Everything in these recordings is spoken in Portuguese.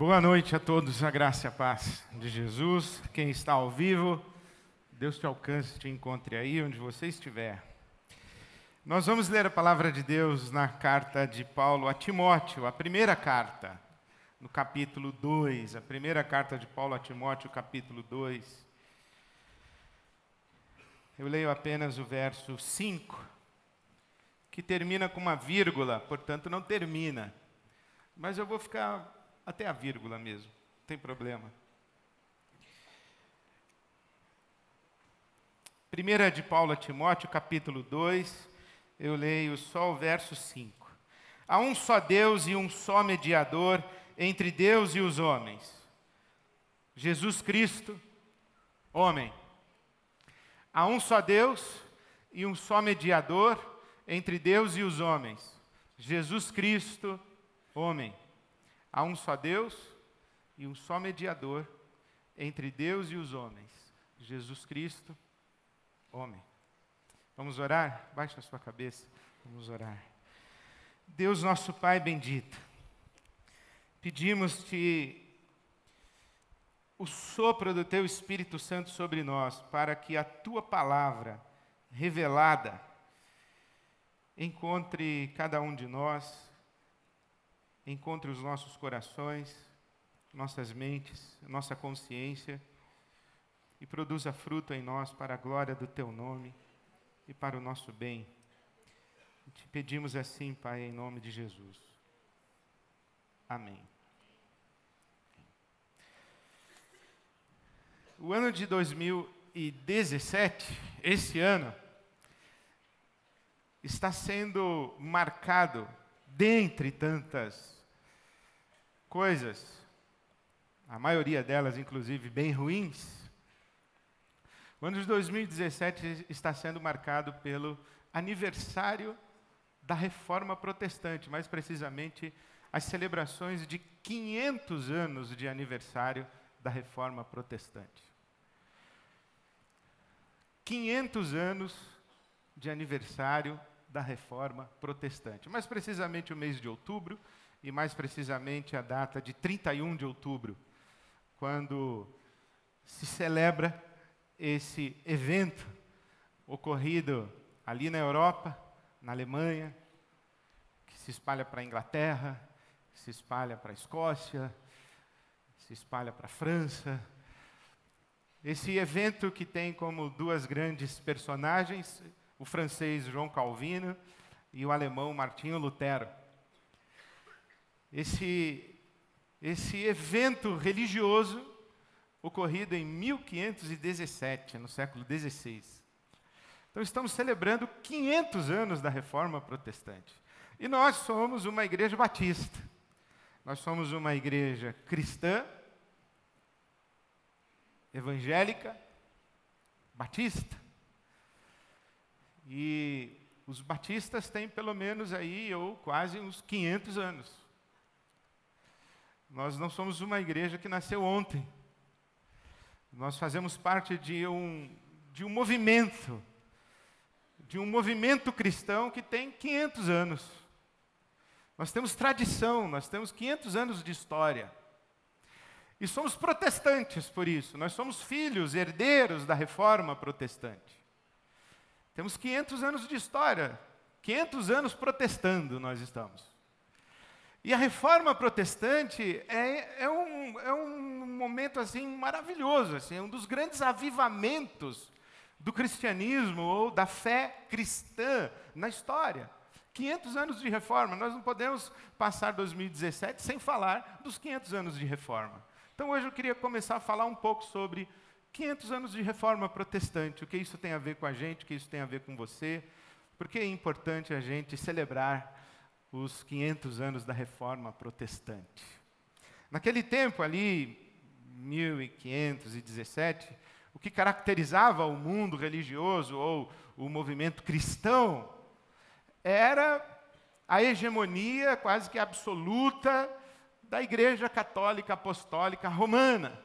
Boa noite a todos, a graça e a paz de Jesus. Quem está ao vivo, Deus te alcance, te encontre aí onde você estiver. Nós vamos ler a palavra de Deus na carta de Paulo a Timóteo, a primeira carta, no capítulo 2, a primeira carta de Paulo a Timóteo, capítulo 2. Eu leio apenas o verso 5, que termina com uma vírgula, portanto não termina. Mas eu vou ficar até a vírgula mesmo, não tem problema. Primeira de Paulo a Timóteo, capítulo 2, eu leio só o verso 5. Há um só Deus e um só mediador entre Deus e os homens. Jesus Cristo, homem. Há um só Deus e um só mediador entre Deus e os homens. Jesus Cristo, homem. Há um só Deus e um só mediador entre Deus e os homens, Jesus Cristo, homem. Vamos orar? baixa a sua cabeça, vamos orar. Deus nosso Pai bendito, pedimos-te o sopro do teu Espírito Santo sobre nós, para que a tua palavra revelada encontre cada um de nós encontre os nossos corações, nossas mentes, nossa consciência e produza fruto em nós para a glória do teu nome e para o nosso bem. Te pedimos assim, Pai, em nome de Jesus. Amém. O ano de 2017, esse ano, está sendo marcado, dentre tantas coisas, a maioria delas, inclusive, bem ruins, o ano de 2017 está sendo marcado pelo aniversário da reforma protestante, mais precisamente as celebrações de 500 anos de aniversário da reforma protestante. 500 anos de aniversário da reforma protestante. Mais precisamente o mês de outubro, e mais precisamente a data de 31 de outubro, quando se celebra esse evento ocorrido ali na Europa, na Alemanha, que se espalha para a Inglaterra, que se espalha para a Escócia, que se espalha para a França. Esse evento que tem como duas grandes personagens o francês João Calvino e o alemão Martinho Lutero esse, esse evento religioso ocorrido em 1517, no século XVI. Então, estamos celebrando 500 anos da Reforma Protestante. E nós somos uma igreja batista. Nós somos uma igreja cristã, evangélica, batista. E os batistas têm pelo menos aí, ou quase uns 500 anos. Nós não somos uma igreja que nasceu ontem. Nós fazemos parte de um, de um movimento, de um movimento cristão que tem 500 anos. Nós temos tradição, nós temos 500 anos de história. E somos protestantes por isso, nós somos filhos, herdeiros da reforma protestante. Temos 500 anos de história, 500 anos protestando nós estamos. E a reforma protestante é, é, um, é um momento assim maravilhoso, assim, um dos grandes avivamentos do cristianismo ou da fé cristã na história. 500 anos de reforma, nós não podemos passar 2017 sem falar dos 500 anos de reforma. Então hoje eu queria começar a falar um pouco sobre 500 anos de reforma protestante, o que isso tem a ver com a gente, o que isso tem a ver com você, porque é importante a gente celebrar os 500 anos da reforma protestante. Naquele tempo ali, 1517, o que caracterizava o mundo religioso ou o movimento cristão era a hegemonia quase que absoluta da Igreja Católica Apostólica Romana.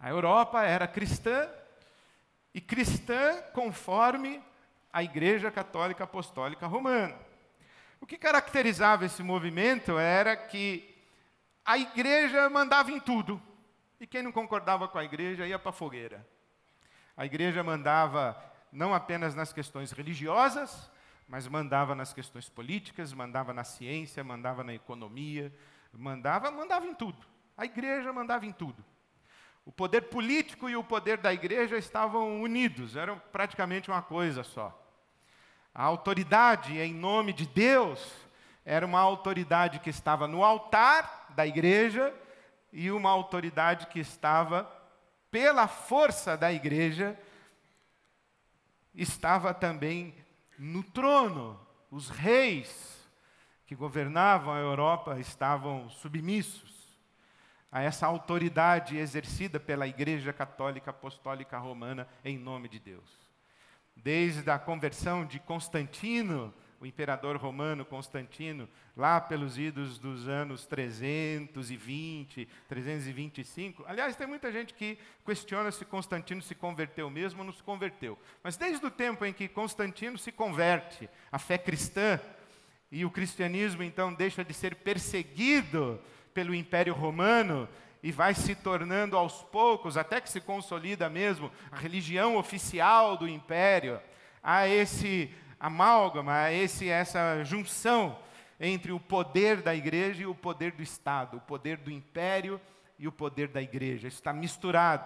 A Europa era cristã e cristã conforme a Igreja Católica Apostólica Romana. O que caracterizava esse movimento era que a igreja mandava em tudo. E quem não concordava com a igreja ia para a fogueira. A igreja mandava não apenas nas questões religiosas, mas mandava nas questões políticas, mandava na ciência, mandava na economia, mandava, mandava em tudo. A igreja mandava em tudo. O poder político e o poder da igreja estavam unidos, eram praticamente uma coisa só. A autoridade em nome de Deus era uma autoridade que estava no altar da igreja e uma autoridade que estava pela força da igreja estava também no trono. Os reis que governavam a Europa estavam submissos a essa autoridade exercida pela Igreja Católica Apostólica Romana em nome de Deus desde a conversão de Constantino, o imperador romano Constantino, lá pelos idos dos anos 320, 325. Aliás, tem muita gente que questiona se Constantino se converteu mesmo ou não se converteu. Mas desde o tempo em que Constantino se converte à fé cristã, e o cristianismo então deixa de ser perseguido pelo Império Romano, e vai se tornando aos poucos, até que se consolida mesmo, a religião oficial do império, há esse amálgama, há esse, essa junção entre o poder da igreja e o poder do Estado, o poder do império e o poder da igreja. Isso está misturado.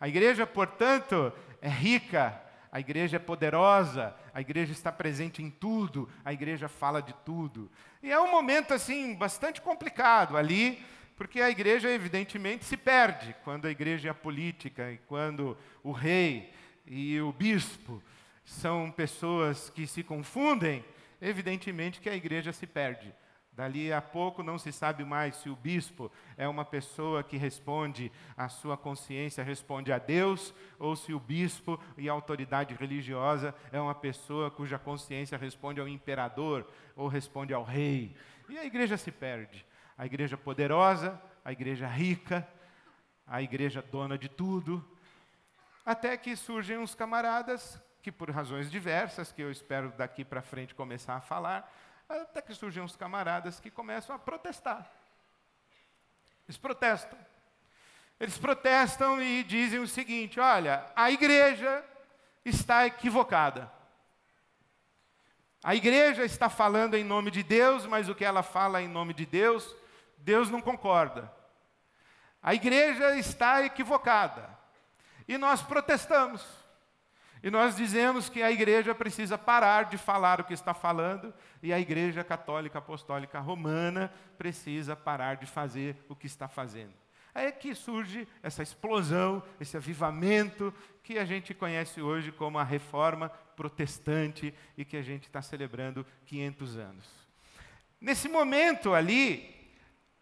A igreja, portanto, é rica, a igreja é poderosa, a igreja está presente em tudo, a igreja fala de tudo. E é um momento assim bastante complicado ali porque a igreja, evidentemente, se perde quando a igreja é política e quando o rei e o bispo são pessoas que se confundem, evidentemente que a igreja se perde. Dali a pouco não se sabe mais se o bispo é uma pessoa que responde à sua consciência, responde a Deus, ou se o bispo e a autoridade religiosa é uma pessoa cuja consciência responde ao imperador ou responde ao rei. E a igreja se perde a igreja poderosa, a igreja rica, a igreja dona de tudo. Até que surgem uns camaradas que, por razões diversas, que eu espero daqui para frente começar a falar, até que surgem uns camaradas que começam a protestar. Eles protestam. Eles protestam e dizem o seguinte: olha, a igreja está equivocada. A igreja está falando em nome de Deus, mas o que ela fala em nome de Deus Deus não concorda. A igreja está equivocada. E nós protestamos. E nós dizemos que a igreja precisa parar de falar o que está falando e a igreja católica apostólica romana precisa parar de fazer o que está fazendo. É que surge essa explosão, esse avivamento que a gente conhece hoje como a reforma protestante e que a gente está celebrando 500 anos. Nesse momento ali,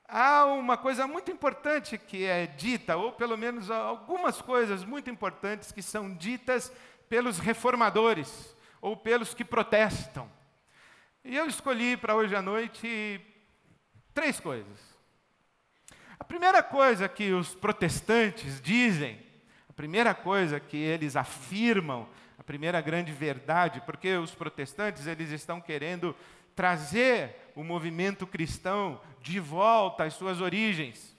há uma coisa muito importante que é dita, ou pelo menos algumas coisas muito importantes que são ditas pelos reformadores ou pelos que protestam. E eu escolhi para hoje à noite três coisas. A primeira coisa que os protestantes dizem, a primeira coisa que eles afirmam, a primeira grande verdade, porque os protestantes eles estão querendo trazer o movimento cristão de volta às suas origens.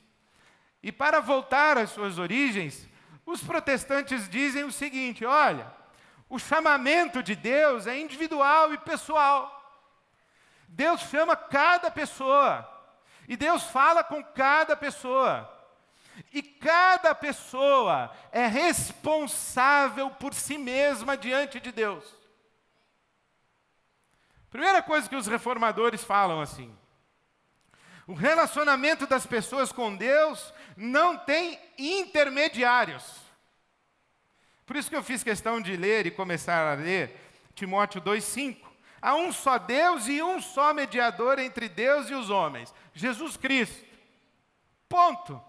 E para voltar às suas origens, os protestantes dizem o seguinte: olha, o chamamento de Deus é individual e pessoal. Deus chama cada pessoa. E Deus fala com cada pessoa. E cada pessoa é responsável por si mesma diante de Deus. Primeira coisa que os reformadores falam assim: o relacionamento das pessoas com Deus não tem intermediários. Por isso que eu fiz questão de ler e começar a ler Timóteo 2,5. Há um só Deus e um só mediador entre Deus e os homens, Jesus Cristo. Ponto.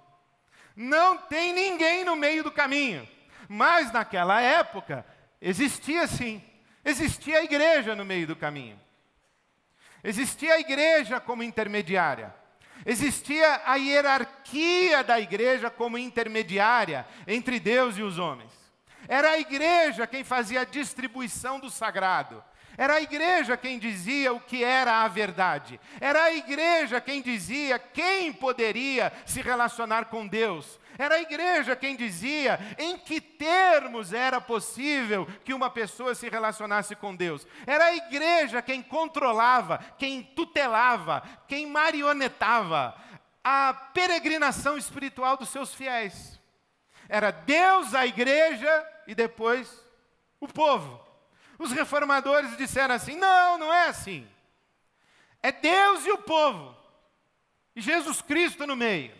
Não tem ninguém no meio do caminho. Mas naquela época existia sim, existia a igreja no meio do caminho. Existia a igreja como intermediária. Existia a hierarquia da igreja como intermediária entre Deus e os homens. Era a igreja quem fazia a distribuição do sagrado. Era a igreja quem dizia o que era a verdade. Era a igreja quem dizia quem poderia se relacionar com Deus. Era a igreja quem dizia em que termos era possível que uma pessoa se relacionasse com Deus. Era a igreja quem controlava, quem tutelava, quem marionetava a peregrinação espiritual dos seus fiéis. Era Deus, a igreja e depois o povo. Os reformadores disseram assim: não, não é assim. É Deus e o povo, e Jesus Cristo no meio.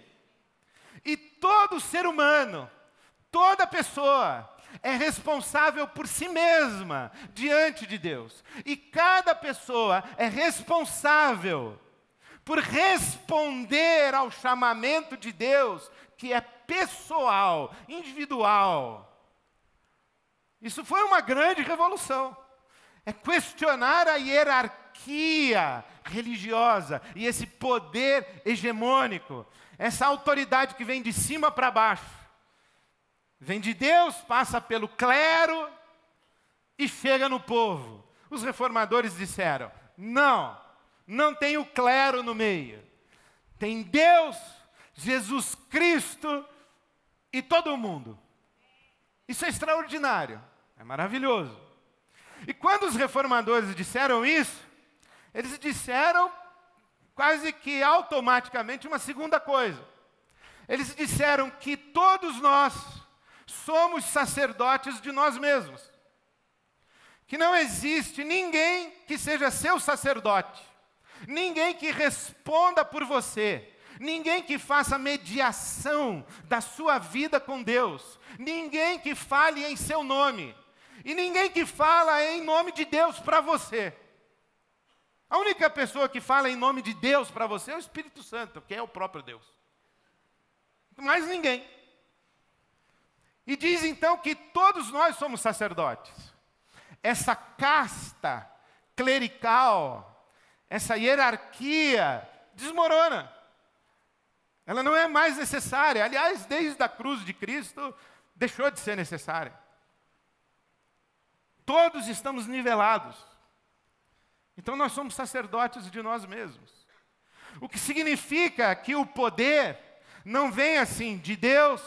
E todo ser humano, toda pessoa, é responsável por si mesma diante de Deus. E cada pessoa é responsável por responder ao chamamento de Deus, que é pessoal, individual. Isso foi uma grande revolução. É questionar a hierarquia religiosa e esse poder hegemônico essa autoridade que vem de cima para baixo, vem de Deus, passa pelo clero e chega no povo. Os reformadores disseram: não, não tem o clero no meio, tem Deus, Jesus Cristo e todo mundo. Isso é extraordinário, é maravilhoso. E quando os reformadores disseram isso, eles disseram quase que automaticamente uma segunda coisa. Eles disseram que todos nós somos sacerdotes de nós mesmos. Que não existe ninguém que seja seu sacerdote, ninguém que responda por você, ninguém que faça mediação da sua vida com Deus, ninguém que fale em seu nome, e ninguém que fala em nome de Deus para você. A única pessoa que fala em nome de Deus para você é o Espírito Santo, que é o próprio Deus. Mais ninguém. E diz então que todos nós somos sacerdotes. Essa casta clerical, essa hierarquia desmorona. Ela não é mais necessária. Aliás, desde a cruz de Cristo, deixou de ser necessária. Todos estamos nivelados. Então nós somos sacerdotes de nós mesmos. O que significa que o poder não vem assim de Deus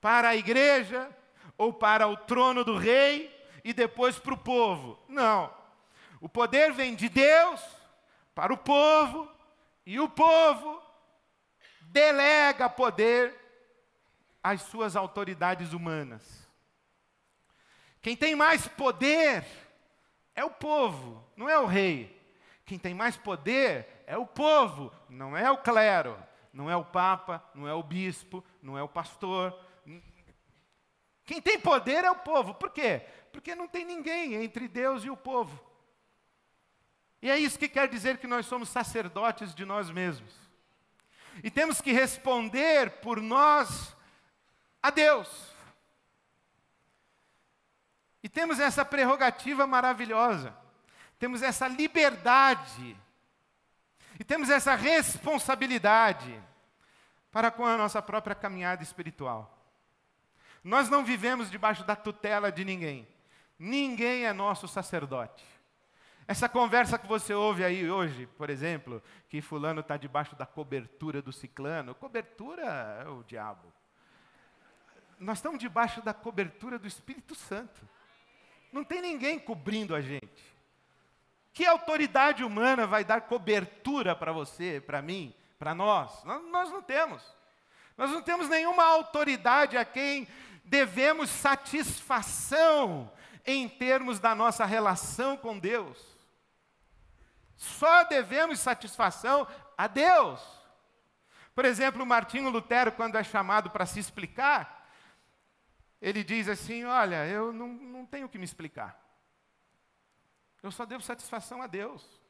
para a igreja ou para o trono do rei e depois para o povo. Não. O poder vem de Deus para o povo e o povo delega poder às suas autoridades humanas. Quem tem mais poder é o povo, não é o rei. Quem tem mais poder é o povo, não é o clero, não é o papa, não é o bispo, não é o pastor. Quem tem poder é o povo. Por quê? Porque não tem ninguém entre Deus e o povo. E é isso que quer dizer que nós somos sacerdotes de nós mesmos. E temos que responder por nós a Deus. E temos essa prerrogativa maravilhosa, temos essa liberdade, e temos essa responsabilidade para com a nossa própria caminhada espiritual. Nós não vivemos debaixo da tutela de ninguém, ninguém é nosso sacerdote. Essa conversa que você ouve aí hoje, por exemplo, que fulano está debaixo da cobertura do ciclano, cobertura é o diabo. Nós estamos debaixo da cobertura do Espírito Santo. Não tem ninguém cobrindo a gente. Que autoridade humana vai dar cobertura para você, para mim, para nós? Nós não temos. Nós não temos nenhuma autoridade a quem devemos satisfação em termos da nossa relação com Deus. Só devemos satisfação a Deus. Por exemplo, Martinho Lutero, quando é chamado para se explicar, ele diz assim: Olha, eu não, não tenho que me explicar. Eu só devo satisfação a Deus.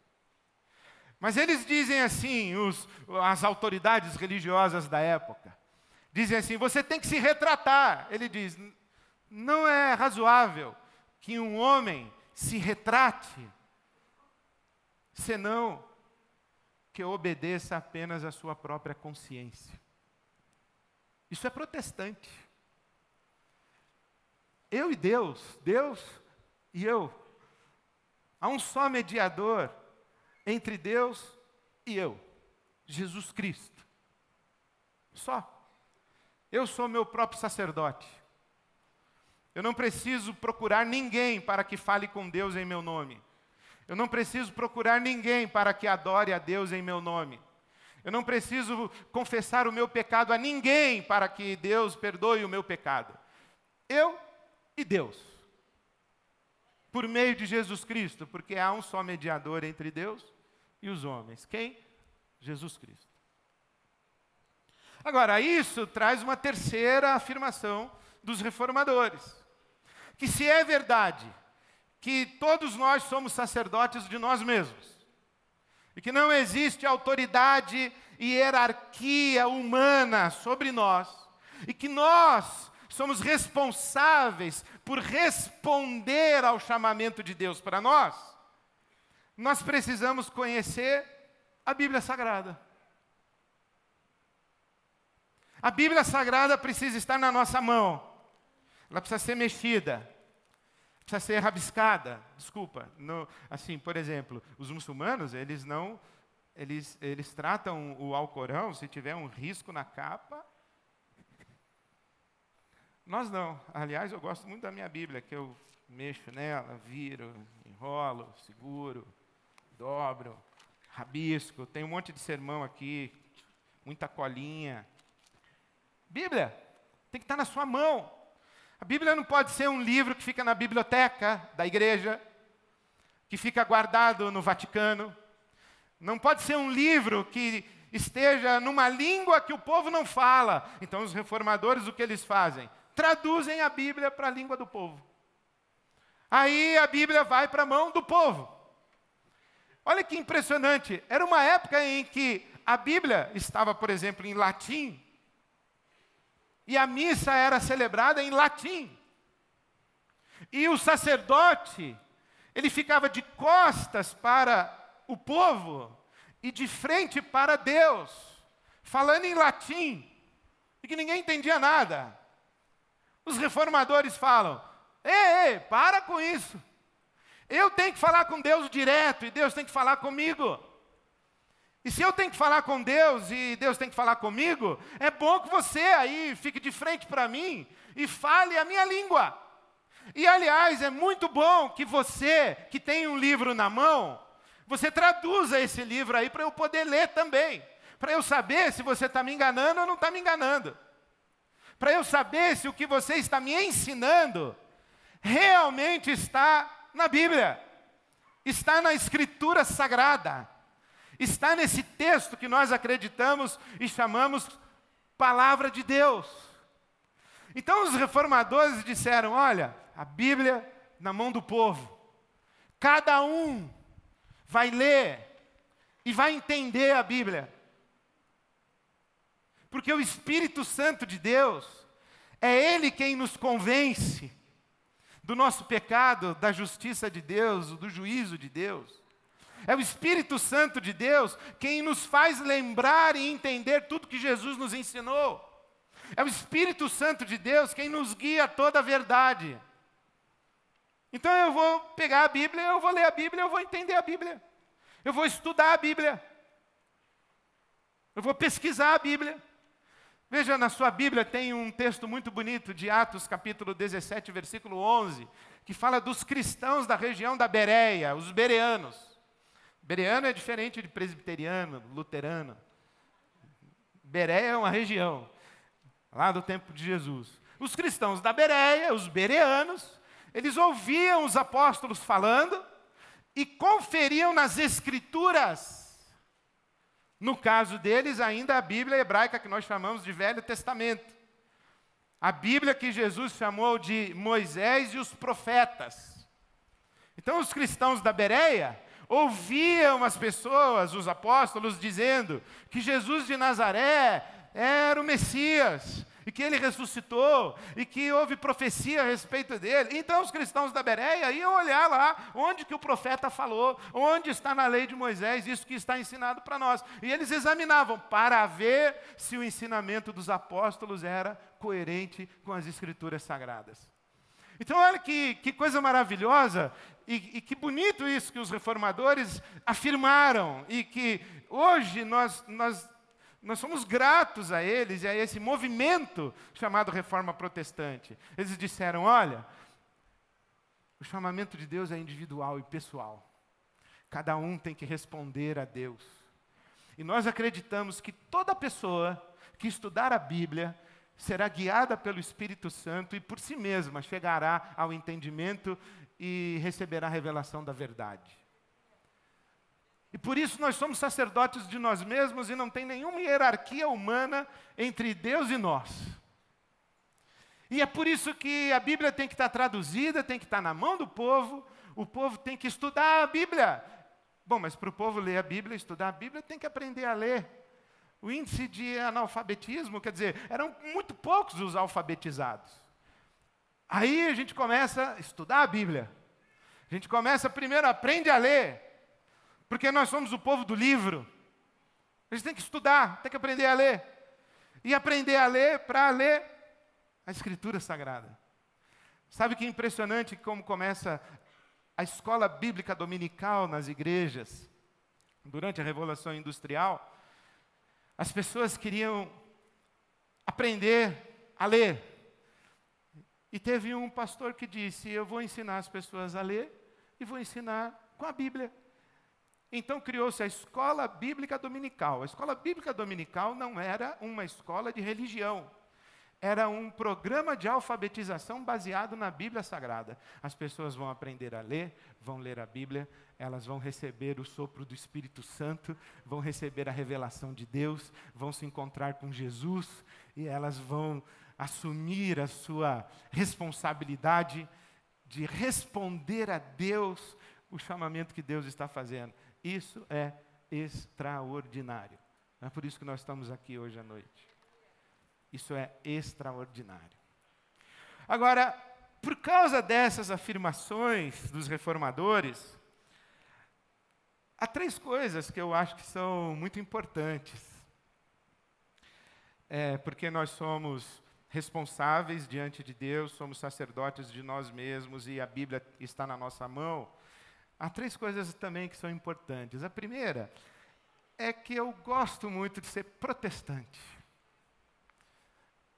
Mas eles dizem assim, os, as autoridades religiosas da época, dizem assim: você tem que se retratar. Ele diz: não é razoável que um homem se retrate, senão que obedeça apenas à sua própria consciência. Isso é protestante. Eu e Deus, Deus e eu. Há um só mediador entre Deus e eu, Jesus Cristo. Só. Eu sou meu próprio sacerdote. Eu não preciso procurar ninguém para que fale com Deus em meu nome. Eu não preciso procurar ninguém para que adore a Deus em meu nome. Eu não preciso confessar o meu pecado a ninguém para que Deus perdoe o meu pecado. Eu e Deus. Por meio de Jesus Cristo, porque há um só mediador entre Deus e os homens. Quem? Jesus Cristo. Agora, isso traz uma terceira afirmação dos reformadores: que se é verdade que todos nós somos sacerdotes de nós mesmos, e que não existe autoridade e hierarquia humana sobre nós, e que nós somos responsáveis por responder ao chamamento de Deus para nós, nós precisamos conhecer a Bíblia Sagrada. A Bíblia Sagrada precisa estar na nossa mão, ela precisa ser mexida, precisa ser rabiscada. Desculpa, no, assim, por exemplo, os muçulmanos, eles não. Eles, eles tratam o Alcorão, se tiver um risco na capa, nós não. Aliás, eu gosto muito da minha Bíblia, que eu mexo nela, viro, enrolo, seguro, dobro, rabisco. Tem um monte de sermão aqui, muita colinha. Bíblia tem que estar tá na sua mão. A Bíblia não pode ser um livro que fica na biblioteca da igreja, que fica guardado no Vaticano. Não pode ser um livro que esteja numa língua que o povo não fala. Então, os reformadores, o que eles fazem? traduzem a Bíblia para a língua do povo. Aí a Bíblia vai para a mão do povo. Olha que impressionante. Era uma época em que a Bíblia estava, por exemplo, em latim, e a missa era celebrada em latim. E o sacerdote, ele ficava de costas para o povo e de frente para Deus, falando em latim, e que ninguém entendia nada. Os reformadores falam: ei, ei, para com isso. Eu tenho que falar com Deus direto e Deus tem que falar comigo. E se eu tenho que falar com Deus e Deus tem que falar comigo, é bom que você aí fique de frente para mim e fale a minha língua. E aliás, é muito bom que você, que tem um livro na mão, você traduza esse livro aí para eu poder ler também, para eu saber se você está me enganando ou não está me enganando para eu saber se o que você está me ensinando realmente está na Bíblia, está na Escritura Sagrada, está nesse texto que nós acreditamos e chamamos Palavra de Deus. Então os reformadores disseram: olha, a Bíblia na mão do povo, cada um vai ler e vai entender a Bíblia porque o Espírito Santo de Deus é Ele quem nos convence do nosso pecado, da justiça de Deus, do juízo de Deus. É o Espírito Santo de Deus quem nos faz lembrar e entender tudo que Jesus nos ensinou. É o Espírito Santo de Deus quem nos guia a toda a verdade. Então eu vou pegar a Bíblia, eu vou ler a Bíblia, eu vou entender a Bíblia. Eu vou estudar a Bíblia. Eu vou pesquisar a Bíblia. Veja, na sua Bíblia tem um texto muito bonito de Atos, capítulo 17, versículo 11, que fala dos cristãos da região da Bereia, os bereanos. Bereano é diferente de presbiteriano, luterano. Bereia é uma região, lá do tempo de Jesus. Os cristãos da Bereia, os bereanos, eles ouviam os apóstolos falando e conferiam nas escrituras no caso deles, ainda a Bíblia hebraica, que nós chamamos de Velho Testamento. A Bíblia que Jesus chamou de Moisés e os profetas. Então, os cristãos da Bereia ouviam as pessoas, os apóstolos, dizendo que Jesus de Nazaré era o Messias, e que ele ressuscitou, e que houve profecia a respeito dele. Então os cristãos da Bereia iam olhar lá onde que o profeta falou, onde está na lei de Moisés, isso que está ensinado para nós. E eles examinavam para ver se o ensinamento dos apóstolos era coerente com as escrituras sagradas. Então, olha que, que coisa maravilhosa e, e, que bonito isso que os reformadores afirmaram e que hoje nós, nós nós somos gratos a eles e a esse movimento chamado reforma protestante. Eles disseram: olha, o chamamento de Deus é individual e pessoal. Cada um tem que responder a Deus. E nós acreditamos que toda pessoa que estudar a Bíblia será guiada pelo Espírito Santo e por si mesma chegará ao entendimento e receberá a revelação da verdade. E por isso nós somos sacerdotes de nós mesmos e não tem nenhuma hierarquia humana entre Deus e nós. E é por isso que a Bíblia tem que estar traduzida, tem que estar na mão do povo, o povo tem que estudar a Bíblia. Bom, mas para o povo ler a Bíblia, estudar a Bíblia, tem que aprender a ler. O índice de analfabetismo, quer dizer, eram muito poucos os alfabetizados. Aí a gente começa a estudar a Bíblia. A gente começa, primeiro aprende a ler, porque nós somos o povo do livro. A gente tem que estudar, tem que aprender a ler. E aprender a ler para ler a Escritura Sagrada. Sabe que é impressionante como começa a escola bíblica dominical nas igrejas? Durante a Revolução Industrial, as pessoas queriam aprender a ler. E teve um pastor que disse: Eu vou ensinar as pessoas a ler e vou ensinar com a Bíblia. Então criou-se a escola bíblica dominical. A escola bíblica dominical não era uma escola de religião. Era um programa de alfabetização baseado na Bíblia Sagrada. As pessoas vão aprender a ler, vão ler a Bíblia, elas vão receber o sopro do Espírito Santo, vão receber a revelação de Deus, vão se encontrar com Jesus e elas vão assumir a sua responsabilidade de responder a Deus o chamamento que Deus está fazendo. Isso é extraordinário. É por isso que nós estamos aqui hoje à noite. Isso é extraordinário. Agora, por causa dessas afirmações dos reformadores, há três coisas que eu acho que são muito importantes. É, porque nós somos responsáveis diante de Deus, somos sacerdotes de nós mesmos e a Bíblia está na nossa mão. Há três coisas também que são importantes. A primeira é que eu gosto muito de ser protestante.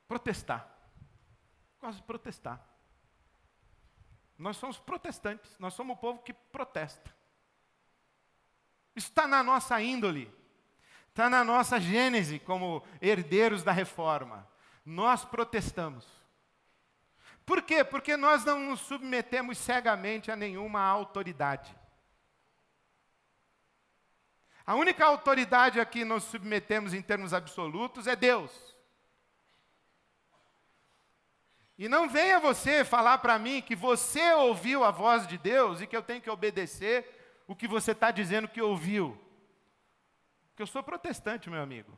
Protestar. Gosto de protestar. Nós somos protestantes, nós somos o povo que protesta. Está na nossa índole, está na nossa gênese como herdeiros da reforma. Nós protestamos. Por quê? Porque nós não nos submetemos cegamente a nenhuma autoridade. A única autoridade a que nos submetemos em termos absolutos é Deus. E não venha você falar para mim que você ouviu a voz de Deus e que eu tenho que obedecer o que você está dizendo que ouviu. Porque eu sou protestante, meu amigo.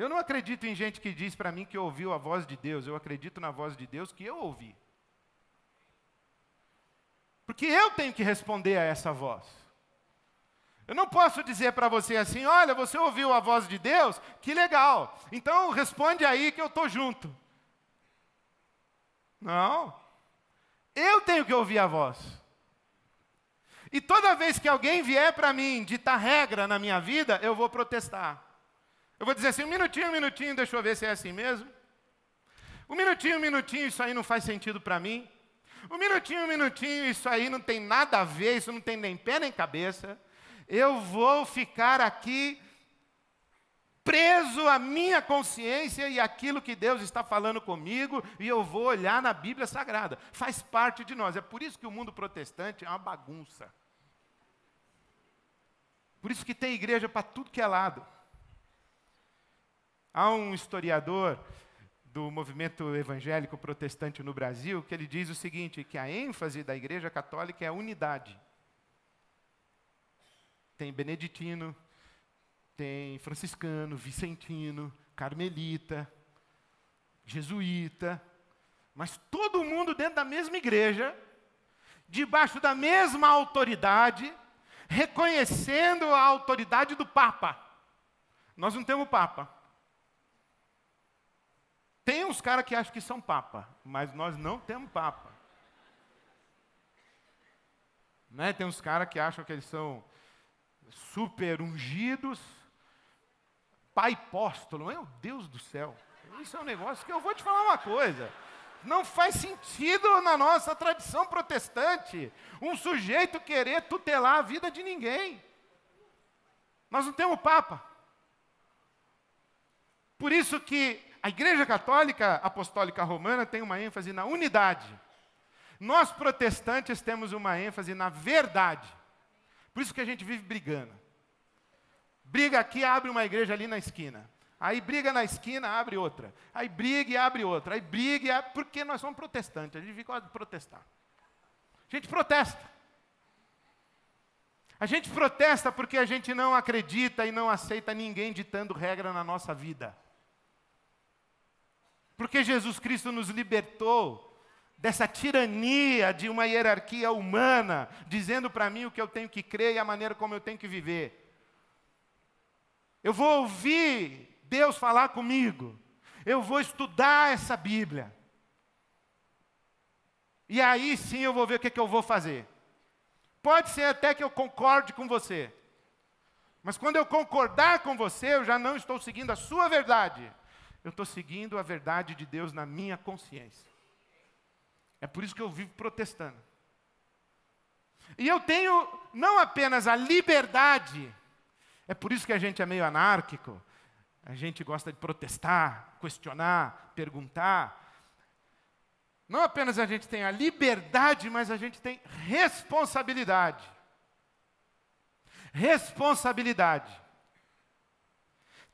Eu não acredito em gente que diz para mim que ouviu a voz de Deus, eu acredito na voz de Deus que eu ouvi. Porque eu tenho que responder a essa voz. Eu não posso dizer para você assim: olha, você ouviu a voz de Deus? Que legal, então responde aí que eu estou junto. Não, eu tenho que ouvir a voz. E toda vez que alguém vier para mim ditar regra na minha vida, eu vou protestar. Eu vou dizer assim, um minutinho, um minutinho, deixa eu ver se é assim mesmo. Um minutinho, um minutinho, isso aí não faz sentido para mim. Um minutinho, um minutinho, isso aí não tem nada a ver, isso não tem nem pé nem cabeça. Eu vou ficar aqui preso à minha consciência e aquilo que Deus está falando comigo, e eu vou olhar na Bíblia Sagrada. Faz parte de nós. É por isso que o mundo protestante é uma bagunça. Por isso que tem igreja para tudo que é lado. Há um historiador do movimento evangélico protestante no Brasil que ele diz o seguinte: que a ênfase da Igreja Católica é a unidade. Tem beneditino, tem franciscano, vicentino, carmelita, jesuíta, mas todo mundo dentro da mesma igreja, debaixo da mesma autoridade, reconhecendo a autoridade do Papa. Nós não temos Papa. Tem uns caras que acham que são papa, mas nós não temos papa. Né? Tem uns caras que acham que eles são super ungidos, pai póstolo. Meu Deus do céu, isso é um negócio que eu vou te falar uma coisa. Não faz sentido na nossa tradição protestante um sujeito querer tutelar a vida de ninguém. Nós não temos papa. Por isso que a Igreja Católica Apostólica Romana tem uma ênfase na unidade. Nós protestantes temos uma ênfase na verdade. Por isso que a gente vive brigando. Briga aqui, abre uma igreja ali na esquina. Aí briga na esquina, abre outra. Aí briga e abre outra. Aí briga e abre... Porque nós somos protestantes, a gente fica de protestar. A gente protesta. A gente protesta porque a gente não acredita e não aceita ninguém ditando regra na nossa vida. Porque Jesus Cristo nos libertou dessa tirania de uma hierarquia humana, dizendo para mim o que eu tenho que crer e a maneira como eu tenho que viver. Eu vou ouvir Deus falar comigo. Eu vou estudar essa Bíblia. E aí sim eu vou ver o que, é que eu vou fazer. Pode ser até que eu concorde com você. Mas quando eu concordar com você, eu já não estou seguindo a sua verdade eu estou seguindo a verdade de Deus na minha consciência. É por isso que eu vivo protestando. E eu tenho não apenas a liberdade, é por isso que a gente é meio anárquico, a gente gosta de protestar, questionar, perguntar. Não apenas a gente tem a liberdade, mas a gente tem responsabilidade. Responsabilidade.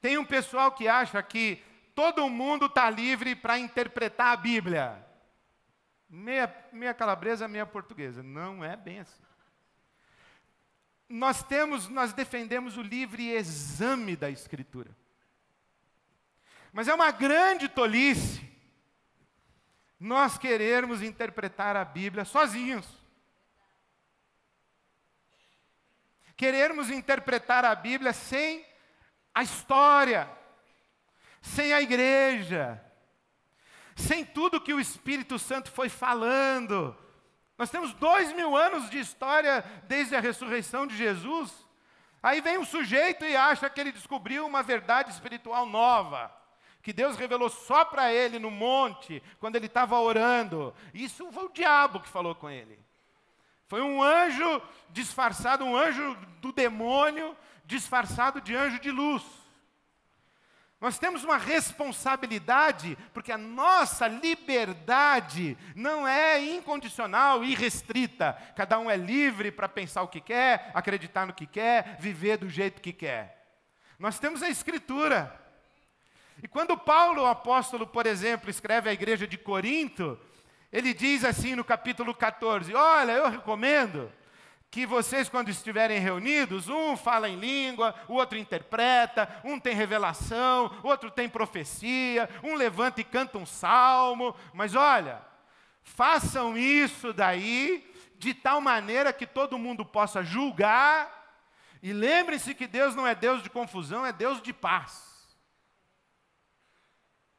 Tem um pessoal que acha que todo mundo está livre para interpretar a Bíblia. Meia, meia calabresa, meia portuguesa. Não é bem assim. Nós temos, nós defendemos o livre exame da Escritura. Mas é uma grande tolice nós querermos interpretar a Bíblia sozinhos. Querermos interpretar a Bíblia sem a história, sem a igreja, sem tudo que o Espírito Santo foi falando. Nós temos dois mil anos de história desde a ressurreição de Jesus. Aí vem um sujeito e acha que ele descobriu uma verdade espiritual nova que Deus revelou só para ele no monte, quando ele estava orando. Isso foi o diabo que falou com ele. Foi um anjo disfarçado, um anjo do demônio, disfarçado de anjo de luz. Nós temos uma responsabilidade, porque a nossa liberdade não é incondicional, irrestrita. Cada um é livre para pensar o que quer, acreditar no que quer, viver do jeito que quer. Nós temos a Escritura. E quando Paulo, o apóstolo, por exemplo, escreve à igreja de Corinto, ele diz assim no capítulo 14: Olha, eu recomendo que vocês, quando estiverem reunidos, um fala em língua, o outro interpreta, um tem revelação, outro tem profecia, um levanta e canta um salmo. Mas olha, façam isso daí de tal maneira que todo mundo possa julgar. E lembre-se que Deus não é Deus de confusão, é Deus de paz.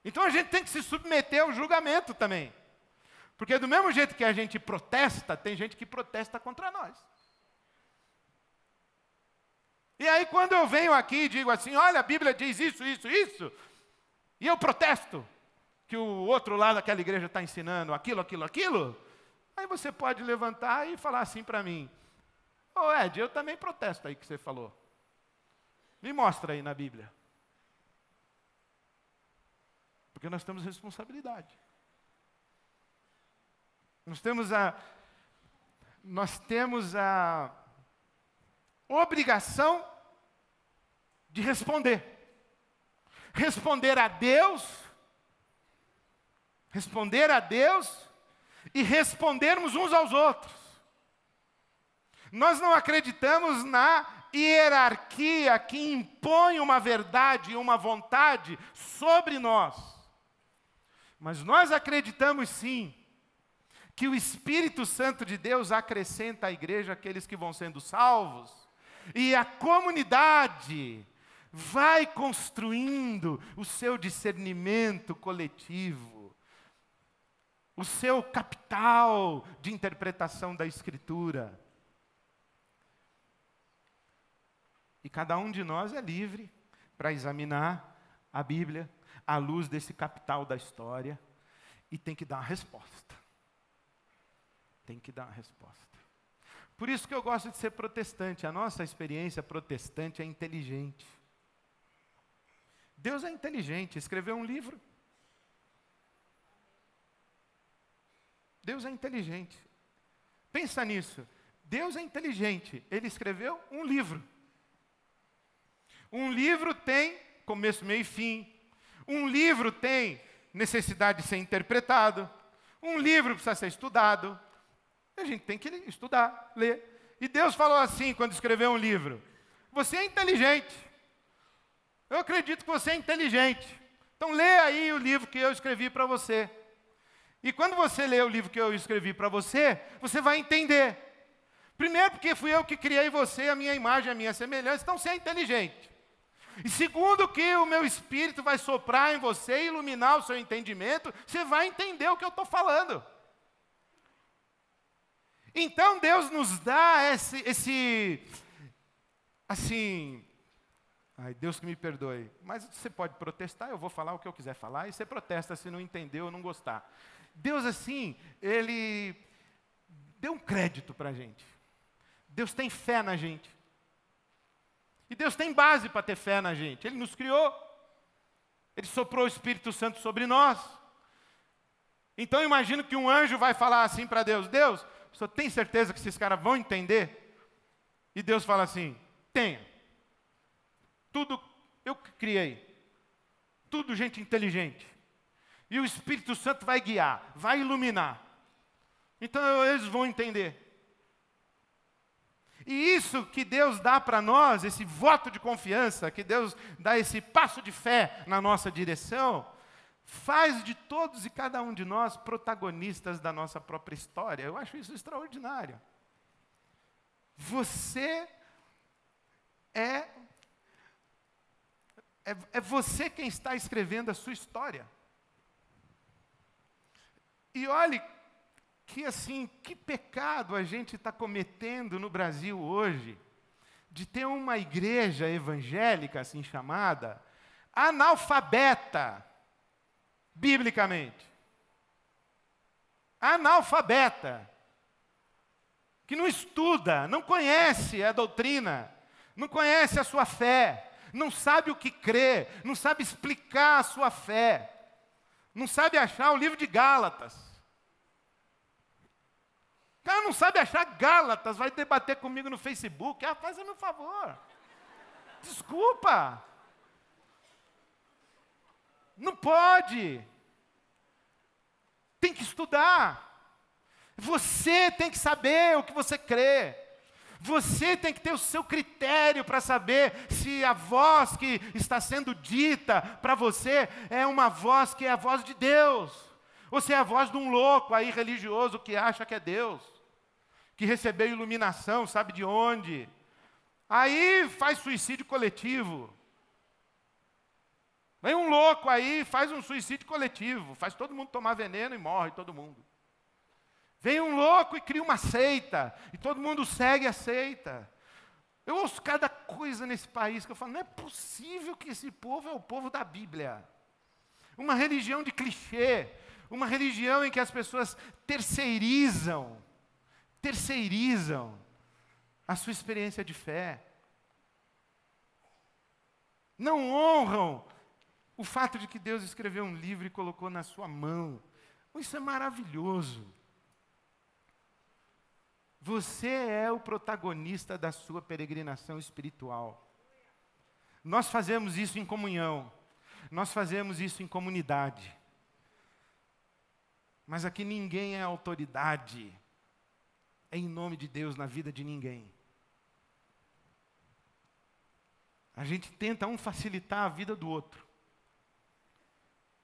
Então a gente tem que se submeter ao julgamento também. Porque do mesmo jeito que a gente protesta, tem gente que protesta contra nós. E aí, quando eu venho aqui e digo assim: olha, a Bíblia diz isso, isso, isso, e eu protesto que o outro lado daquela igreja está ensinando aquilo, aquilo, aquilo, aí você pode levantar e falar assim para mim: Ô oh, Ed, eu também protesto aí que você falou. Me mostra aí na Bíblia. Porque nós temos responsabilidade. Nós temos a. Nós temos a obrigação de responder. Responder a Deus, responder a Deus e respondermos uns aos outros. Nós não acreditamos na hierarquia que impõe uma verdade e uma vontade sobre nós. Mas nós acreditamos sim que o Espírito Santo de Deus acrescenta à igreja aqueles que vão sendo salvos e a comunidade vai construindo o seu discernimento coletivo, o seu capital de interpretação da Escritura. E cada um de nós é livre para examinar a Bíblia à luz desse capital da história e tem que dar a resposta. Tem que dar a resposta. Por isso que eu gosto de ser protestante. A nossa experiência protestante é inteligente. Deus é inteligente, escreveu um livro. Deus é inteligente. Pensa nisso. Deus é inteligente, ele escreveu um livro. Um livro tem começo, meio e fim. Um livro tem necessidade de ser interpretado. Um livro precisa ser estudado. A gente tem que estudar, ler. E Deus falou assim quando escreveu um livro: Você é inteligente. Eu acredito que você é inteligente. Então lê aí o livro que eu escrevi para você. E quando você lê o livro que eu escrevi para você, você vai entender. Primeiro, porque fui eu que criei você, a minha imagem, a minha semelhança, então você é inteligente. E segundo, que o meu espírito vai soprar em você, iluminar o seu entendimento, você vai entender o que eu estou falando. Então Deus nos dá esse, esse assim, ai Deus que me perdoe, mas você pode protestar, eu vou falar o que eu quiser falar, e você protesta se não entendeu ou não gostar. Deus assim, ele deu um crédito para a gente. Deus tem fé na gente. E Deus tem base para ter fé na gente. Ele nos criou. Ele soprou o Espírito Santo sobre nós. Então imagino que um anjo vai falar assim para Deus: Deus, só senhor tem certeza que esses caras vão entender? E Deus fala assim: tenha. Tudo eu que criei. Tudo gente inteligente. E o Espírito Santo vai guiar, vai iluminar. Então eles vão entender. E isso que Deus dá para nós, esse voto de confiança, que Deus dá esse passo de fé na nossa direção, faz de todos e cada um de nós protagonistas da nossa própria história. Eu acho isso extraordinário. Você é, é, é você quem está escrevendo a sua história. E olhe que assim, que pecado a gente está cometendo no Brasil hoje, de ter uma igreja evangélica, assim chamada, analfabeta biblicamente. Analfabeta, que não estuda, não conhece a doutrina, não conhece a sua fé, não sabe o que crê, não sabe explicar a sua fé, não sabe achar o livro de Gálatas. O cara não sabe achar Gálatas, vai debater comigo no Facebook. Ah, faz-me um favor. Desculpa. Não pode. Tem que estudar. Você tem que saber o que você crê. Você tem que ter o seu critério para saber se a voz que está sendo dita para você é uma voz que é a voz de Deus, ou se é a voz de um louco aí religioso que acha que é Deus, que recebeu iluminação, sabe de onde. Aí faz suicídio coletivo. Vem um louco aí, faz um suicídio coletivo, faz todo mundo tomar veneno e morre todo mundo. Vem um louco e cria uma seita, e todo mundo segue a seita. Eu ouço cada coisa nesse país que eu falo, não é possível que esse povo é o povo da Bíblia. Uma religião de clichê, uma religião em que as pessoas terceirizam, terceirizam a sua experiência de fé. Não honram o fato de que Deus escreveu um livro e colocou na sua mão. Isso é maravilhoso. Você é o protagonista da sua peregrinação espiritual. Nós fazemos isso em comunhão, nós fazemos isso em comunidade. Mas aqui ninguém é autoridade, é em nome de Deus na vida de ninguém. A gente tenta um facilitar a vida do outro.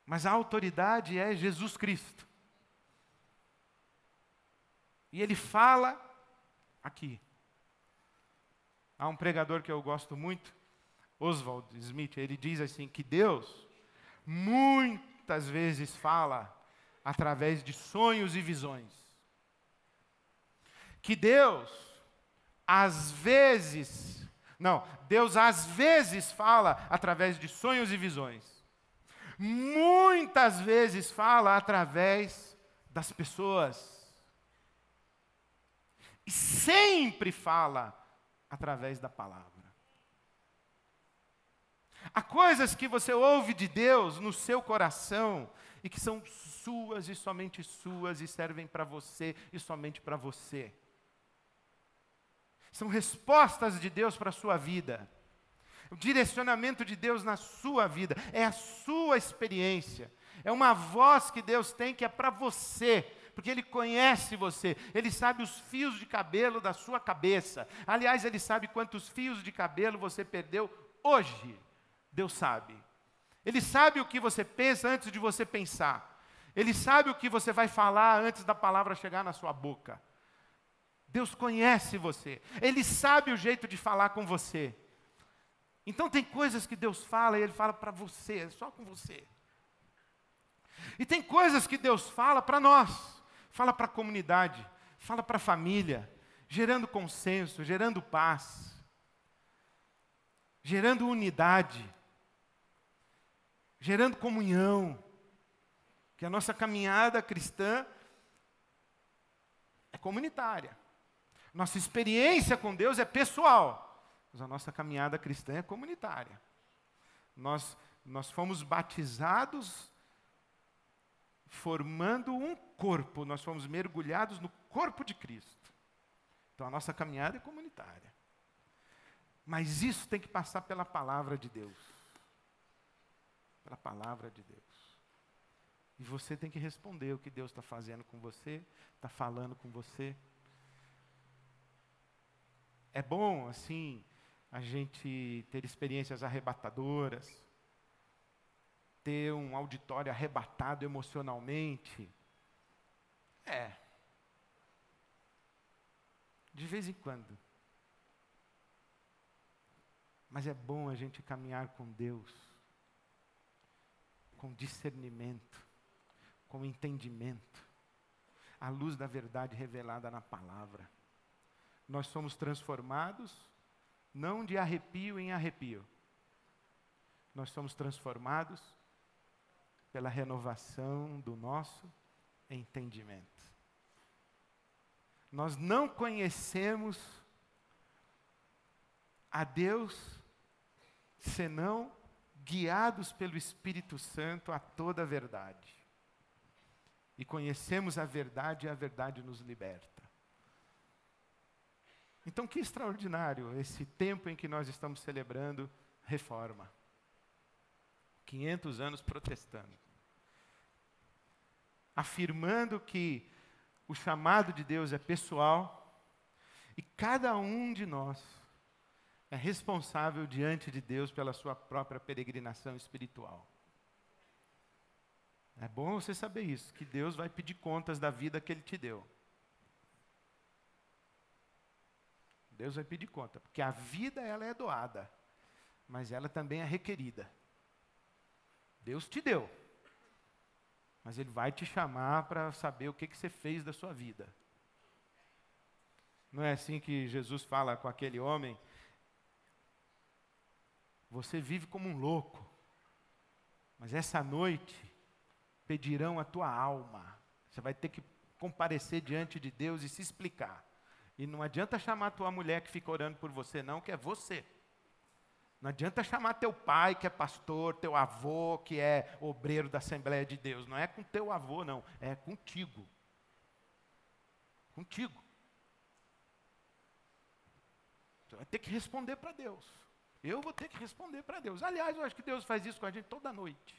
Mas a autoridade é Jesus Cristo. E ele fala aqui. Há um pregador que eu gosto muito, Oswald Smith, ele diz assim: que Deus muitas vezes fala através de sonhos e visões. Que Deus, às vezes, não, Deus às vezes fala através de sonhos e visões muitas vezes fala através das pessoas. E sempre fala através da palavra. Há coisas que você ouve de Deus no seu coração e que são suas e somente suas e servem para você e somente para você. São respostas de Deus para a sua vida o direcionamento de Deus na sua vida, é a sua experiência, é uma voz que Deus tem que é para você, porque Ele conhece você, Ele sabe os fios de cabelo da sua cabeça. Aliás, Ele sabe quantos fios de cabelo você perdeu hoje. Deus sabe. Ele sabe o que você pensa antes de você pensar. Ele sabe o que você vai falar antes da palavra chegar na sua boca. Deus conhece você. Ele sabe o jeito de falar com você. Então tem coisas que Deus fala e Ele fala para você, é só com você. E tem coisas que Deus fala para nós, fala para a comunidade, fala para a família, gerando consenso, gerando paz, gerando unidade, gerando comunhão. Que a nossa caminhada cristã é comunitária. Nossa experiência com Deus é pessoal. Mas a nossa caminhada cristã é comunitária. Nós, nós fomos batizados formando um corpo, nós fomos mergulhados no corpo de Cristo. Então a nossa caminhada é comunitária. Mas isso tem que passar pela palavra de Deus. Pela palavra de Deus. E você tem que responder o que Deus está fazendo com você, está falando com você. É bom, assim, a gente ter experiências arrebatadoras, ter um auditório arrebatado emocionalmente. É. De vez em quando. Mas é bom a gente caminhar com Deus, com discernimento, com entendimento, à luz da verdade revelada na palavra. Nós somos transformados não de arrepio em arrepio. Nós somos transformados pela renovação do nosso entendimento. Nós não conhecemos a Deus senão guiados pelo Espírito Santo a toda a verdade. E conhecemos a verdade e a verdade nos liberta. Então, que extraordinário esse tempo em que nós estamos celebrando reforma. 500 anos protestando. Afirmando que o chamado de Deus é pessoal e cada um de nós é responsável diante de Deus pela sua própria peregrinação espiritual. É bom você saber isso, que Deus vai pedir contas da vida que Ele te deu. Deus vai pedir conta, porque a vida ela é doada, mas ela também é requerida. Deus te deu, mas Ele vai te chamar para saber o que, que você fez da sua vida. Não é assim que Jesus fala com aquele homem? Você vive como um louco, mas essa noite pedirão a tua alma. Você vai ter que comparecer diante de Deus e se explicar. E não adianta chamar tua mulher que fica orando por você, não, que é você. Não adianta chamar teu pai, que é pastor, teu avô, que é obreiro da Assembleia de Deus. Não é com teu avô, não. É contigo. Contigo. Você vai ter que responder para Deus. Eu vou ter que responder para Deus. Aliás, eu acho que Deus faz isso com a gente toda noite.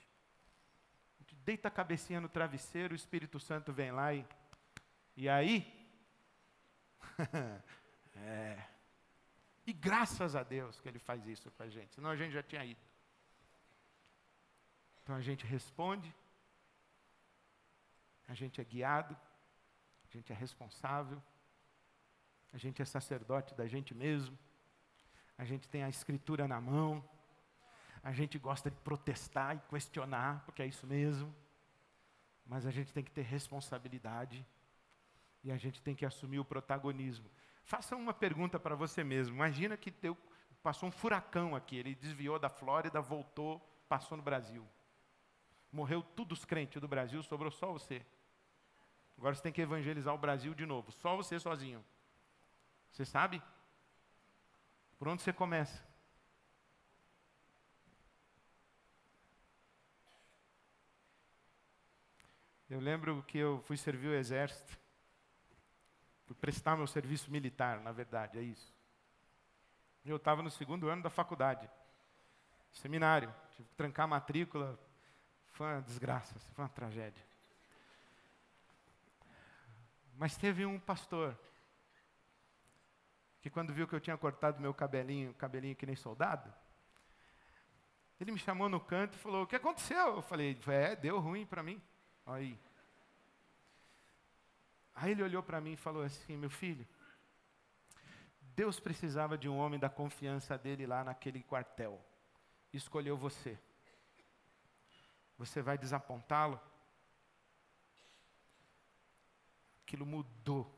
A gente deita a cabecinha no travesseiro, o Espírito Santo vem lá e. E aí, é. E graças a Deus que Ele faz isso com a gente, senão a gente já tinha ido. Então a gente responde, a gente é guiado, a gente é responsável, a gente é sacerdote da gente mesmo, a gente tem a Escritura na mão, a gente gosta de protestar e questionar, porque é isso mesmo, mas a gente tem que ter responsabilidade e a gente tem que assumir o protagonismo. Faça uma pergunta para você mesmo. Imagina que teu, passou um furacão aqui, ele desviou da Flórida, voltou, passou no Brasil. Morreu todos os crentes do Brasil, sobrou só você. Agora você tem que evangelizar o Brasil de novo, só você sozinho. Você sabe? Por onde você começa? Eu lembro que eu fui servir o exército Fui prestar meu serviço militar, na verdade, é isso. E eu estava no segundo ano da faculdade, seminário. Tive que trancar a matrícula. Foi uma desgraça, foi uma tragédia. Mas teve um pastor que quando viu que eu tinha cortado meu cabelinho, cabelinho que nem soldado, ele me chamou no canto e falou: "O que aconteceu?" Eu falei: "É, deu ruim para mim". Aí. Aí ele olhou para mim e falou assim: Meu filho, Deus precisava de um homem da confiança dele lá naquele quartel. Escolheu você. Você vai desapontá-lo? Aquilo mudou.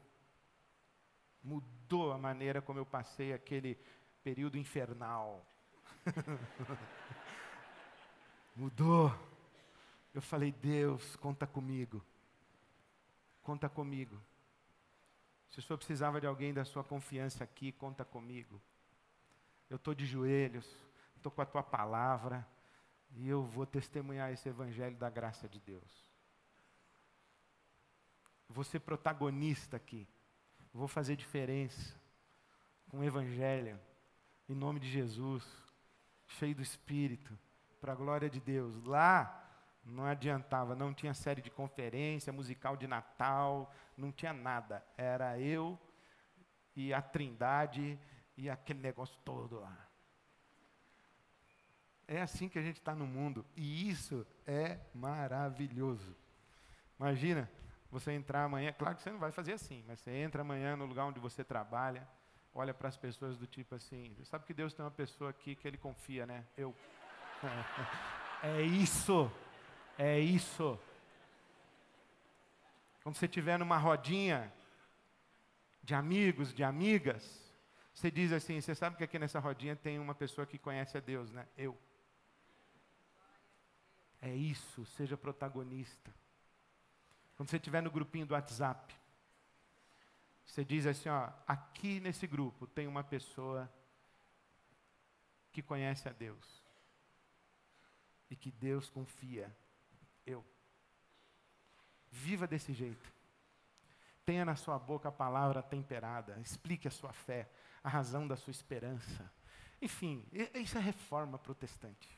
Mudou a maneira como eu passei aquele período infernal. mudou. Eu falei: Deus, conta comigo conta comigo. Se o senhor precisava de alguém da sua confiança aqui, conta comigo. Eu estou de joelhos, estou com a tua palavra, e eu vou testemunhar esse evangelho da graça de Deus. Vou ser protagonista aqui, vou fazer diferença com o evangelho, em nome de Jesus, cheio do Espírito, para a glória de Deus. Lá, não adiantava, não tinha série de conferência, musical de Natal, não tinha nada. Era eu e a Trindade e aquele negócio todo lá. É assim que a gente está no mundo. E isso é maravilhoso. Imagina você entrar amanhã, claro que você não vai fazer assim, mas você entra amanhã no lugar onde você trabalha, olha para as pessoas do tipo assim, sabe que Deus tem uma pessoa aqui que ele confia, né? Eu. É isso. É isso. Quando você estiver numa rodinha de amigos, de amigas, você diz assim: você sabe que aqui nessa rodinha tem uma pessoa que conhece a Deus, né? Eu. É isso, seja protagonista. Quando você estiver no grupinho do WhatsApp, você diz assim: ó, aqui nesse grupo tem uma pessoa que conhece a Deus e que Deus confia eu. Viva desse jeito. Tenha na sua boca a palavra temperada, explique a sua fé, a razão da sua esperança. Enfim, isso é reforma protestante.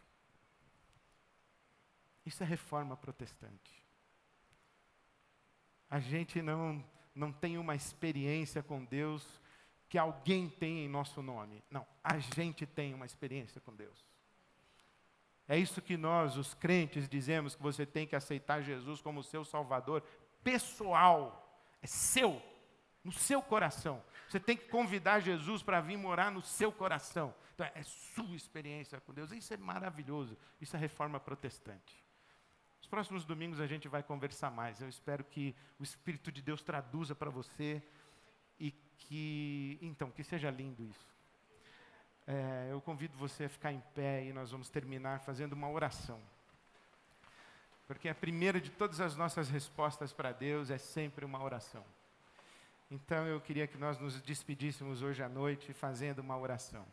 Isso é reforma protestante. A gente não, não tem uma experiência com Deus que alguém tem em nosso nome. Não, a gente tem uma experiência com Deus. É isso que nós, os crentes, dizemos que você tem que aceitar Jesus como seu Salvador pessoal, é seu, no seu coração. Você tem que convidar Jesus para vir morar no seu coração. Então, é sua experiência com Deus. Isso é maravilhoso. Isso é reforma protestante. Nos próximos domingos a gente vai conversar mais. Eu espero que o Espírito de Deus traduza para você e que, então, que seja lindo isso. É, eu convido você a ficar em pé e nós vamos terminar fazendo uma oração. Porque a primeira de todas as nossas respostas para Deus é sempre uma oração. Então eu queria que nós nos despedíssemos hoje à noite fazendo uma oração.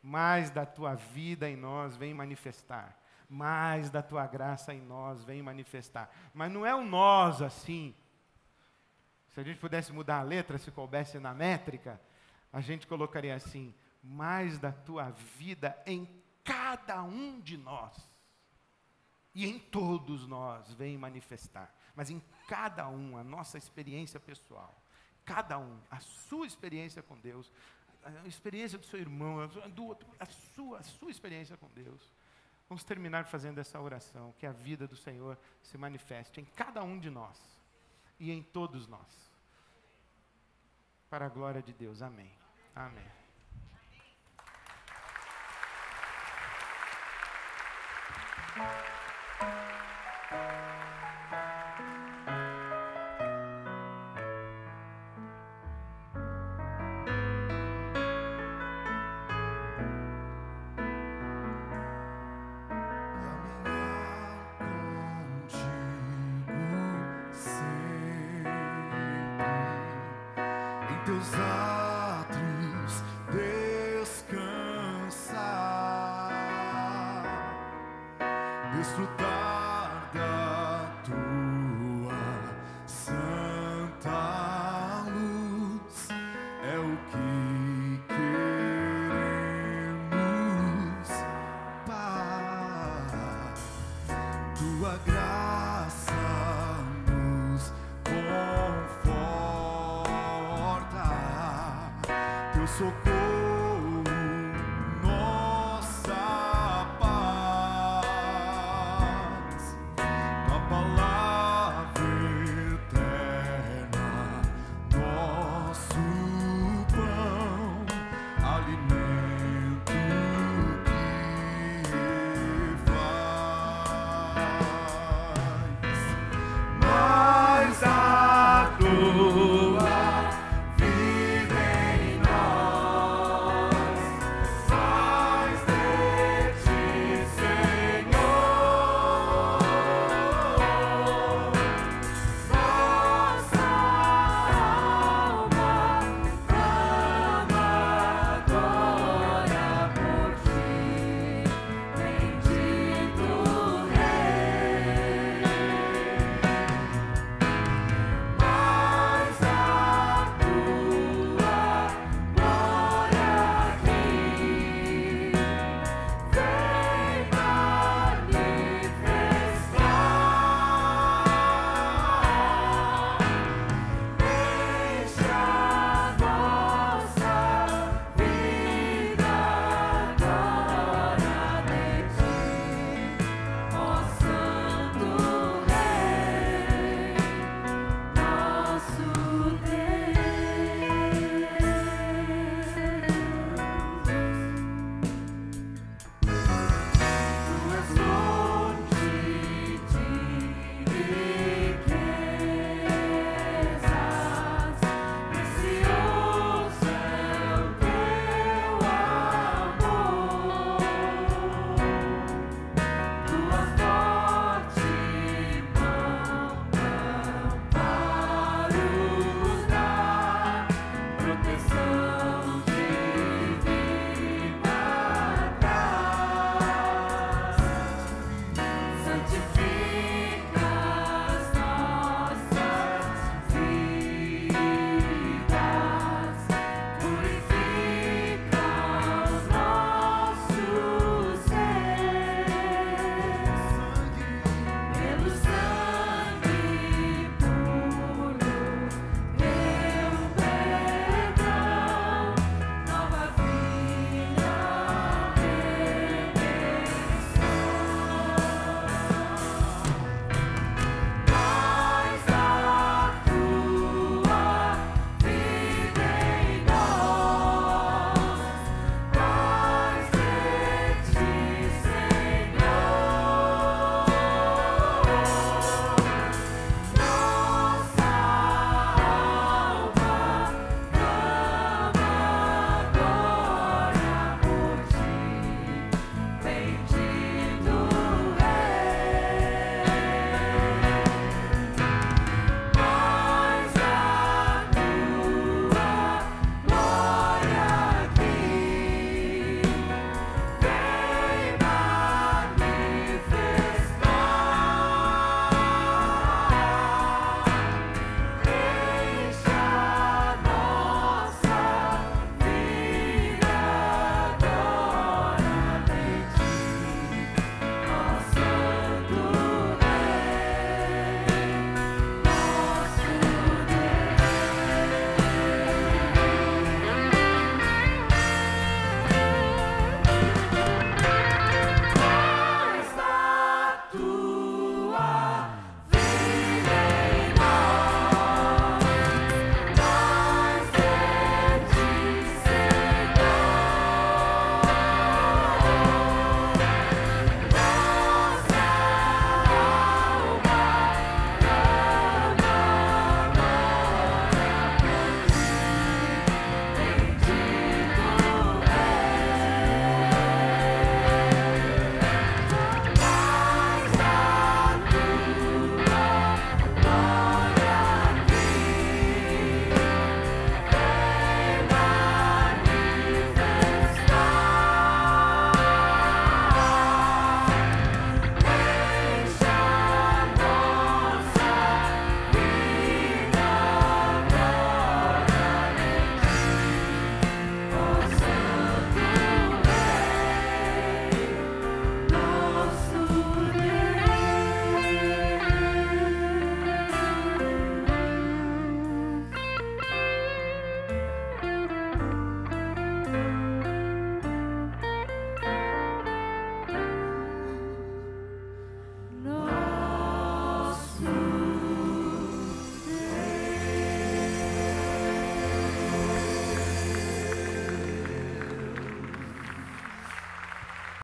Mais da tua vida em nós vem manifestar. Mais da tua graça em nós vem manifestar. Mas não é o nós assim. Se a gente pudesse mudar a letra, se coubesse na métrica, a gente colocaria assim: mais da tua vida em cada um de nós. E em todos nós vem manifestar, mas em cada um a nossa experiência pessoal, cada um a sua experiência com Deus, a experiência do seu irmão, do outro, a sua, a sua experiência com Deus. Vamos terminar fazendo essa oração, que a vida do Senhor se manifeste em cada um de nós e em todos nós. Para a glória de Deus. Amém. Amém. Thank you.